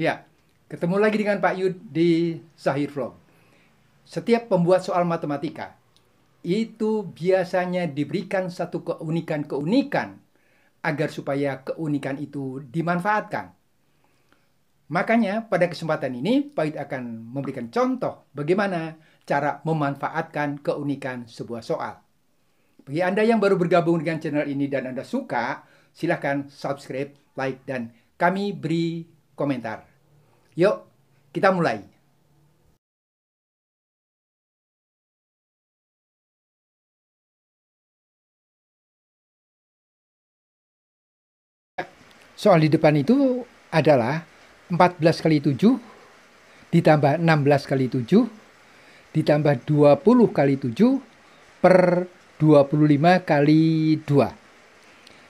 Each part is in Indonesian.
Ya, ketemu lagi dengan Pak Yud di Zahir Vlog. Setiap pembuat soal matematika, itu biasanya diberikan satu keunikan-keunikan agar supaya keunikan itu dimanfaatkan. Makanya pada kesempatan ini Pak Yud akan memberikan contoh bagaimana cara memanfaatkan keunikan sebuah soal. Bagi Anda yang baru bergabung dengan channel ini dan Anda suka, silahkan subscribe, like, dan kami beri komentar. Yuk, kita mulai. Soal di depan itu adalah 14 kali 7 ditambah 16 kali 7 ditambah 20 kali 7 per 25 kali 2.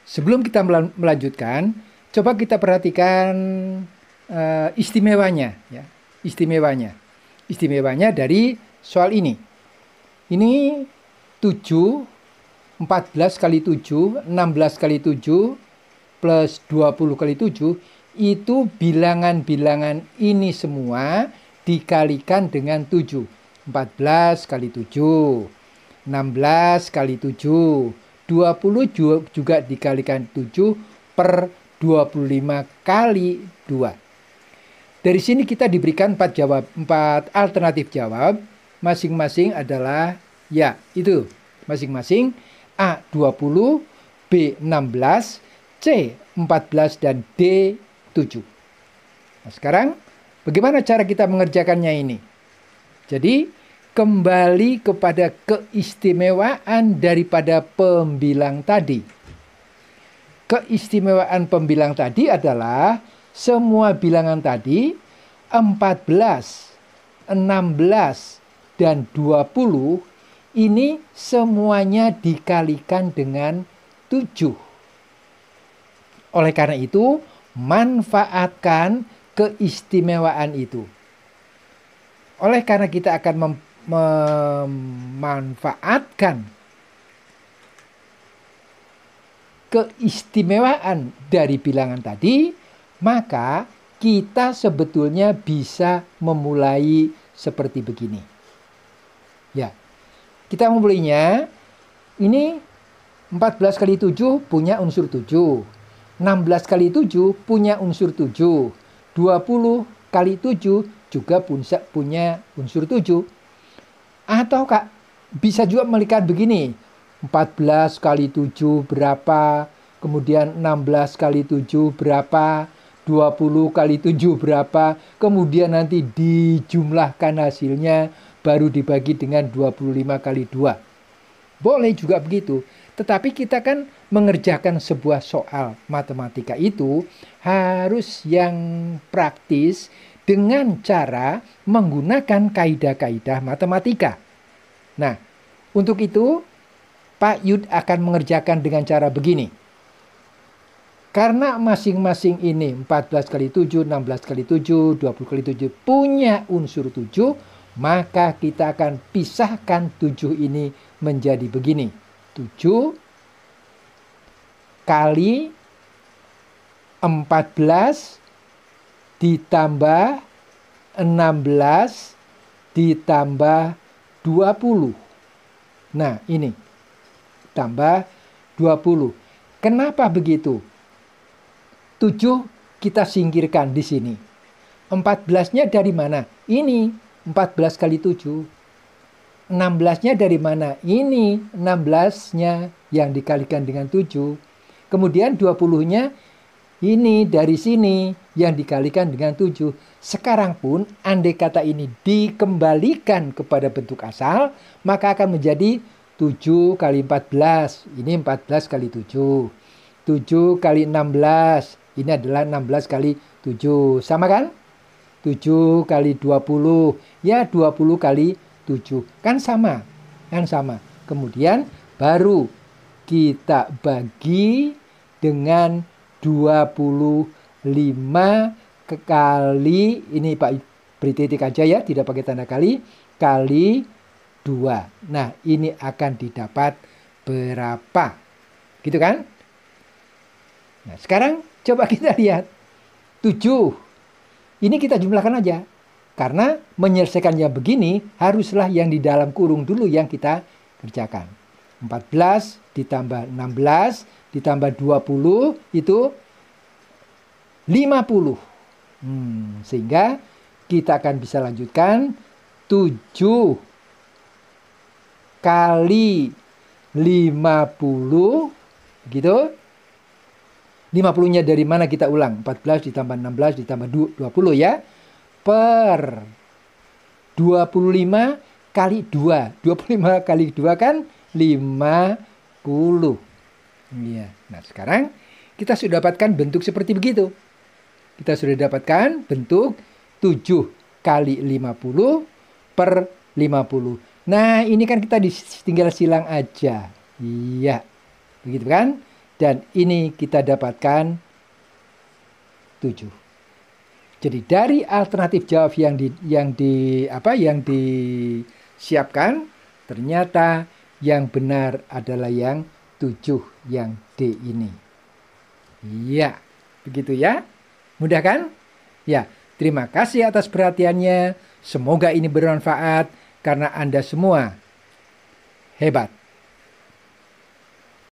Sebelum kita melanjutkan, coba kita perhatikan uh, istimewanya, ya, istimewanya, istimewanya dari soal ini. Ini 7, 14 kali 7, 16 kali 7, plus 20 kali 7, itu bilangan-bilangan ini semua dikalikan dengan 7. 14 kali 7, 16 kali 7, 20 juga dikalikan 7 per 25 kali 2. Dari sini kita diberikan empat jawab, empat alternatif jawab, masing-masing adalah ya, itu. Masing-masing A 20, B 16, C 14 dan D 7. Nah, sekarang bagaimana cara kita mengerjakannya ini? Jadi kembali kepada keistimewaan daripada pembilang tadi. Keistimewaan pembilang tadi adalah semua bilangan tadi 14, 16, dan 20 ini semuanya dikalikan dengan 7. Oleh karena itu, manfaatkan keistimewaan itu. Oleh karena kita akan mem memanfaatkan keistimewaan dari bilangan tadi, maka kita sebetulnya bisa memulai seperti begini. Ya, kita membelinya Ini 14 kali 7 punya unsur 7. 16 kali 7 punya unsur 7. 20 kali 7 juga punya unsur 7. Atau Kak, bisa juga melihat begini. 14 kali 7 berapa? Kemudian 16 kali 7 berapa? 20 kali 7 berapa, kemudian nanti dijumlahkan hasilnya baru dibagi dengan 25 kali 2. Boleh juga begitu, tetapi kita kan mengerjakan sebuah soal matematika itu harus yang praktis dengan cara menggunakan kaidah-kaidah matematika. Nah, untuk itu Pak Yud akan mengerjakan dengan cara begini. Karena masing-masing ini 14 kali 7, 16 kali 7, 20 kali 7 punya unsur 7, maka kita akan pisahkan 7 ini menjadi begini. 7 kali 14 ditambah 16 ditambah 20. Nah, ini. Tambah 20. Kenapa begitu? 7 kita singkirkan di sini. 14-nya dari mana? Ini 14 kali 7. 16-nya dari mana? Ini 16-nya yang dikalikan dengan 7. Kemudian 20-nya ini dari sini yang dikalikan dengan 7. Sekarang pun andai kata ini dikembalikan kepada bentuk asal, maka akan menjadi 7 kali 14. Ini 14 kali 7. 7 kali 16. Ini adalah 16 kali 7. Sama kan? 7 kali 20. Ya, 20 kali 7. Kan sama. Kan sama. Kemudian baru kita bagi dengan 25 kali ini Pak beri titik aja ya, tidak pakai tanda kali kali 2. Nah, ini akan didapat berapa? Gitu kan? Nah, sekarang Coba kita lihat. Tujuh. Ini kita jumlahkan aja. Karena menyelesaikannya begini, haruslah yang di dalam kurung dulu yang kita kerjakan. 14 ditambah 16 ditambah 20 itu 50. Hmm, sehingga kita akan bisa lanjutkan 7 kali 50 gitu 50-nya dari mana kita ulang? 14 ditambah 16 ditambah 20 ya. Per 25 kali 2. 25 kali 2 kan 50. Ya. Nah, sekarang kita sudah dapatkan bentuk seperti begitu. Kita sudah dapatkan bentuk 7 kali 50 per 50. Nah, ini kan kita tinggal silang aja. Iya. Begitu kan? Dan ini kita dapatkan 7. Jadi dari alternatif jawab yang di yang di apa yang disiapkan ternyata yang benar adalah yang 7 yang D ini. Iya, begitu ya. Mudah kan? Ya, terima kasih atas perhatiannya. Semoga ini bermanfaat karena Anda semua hebat.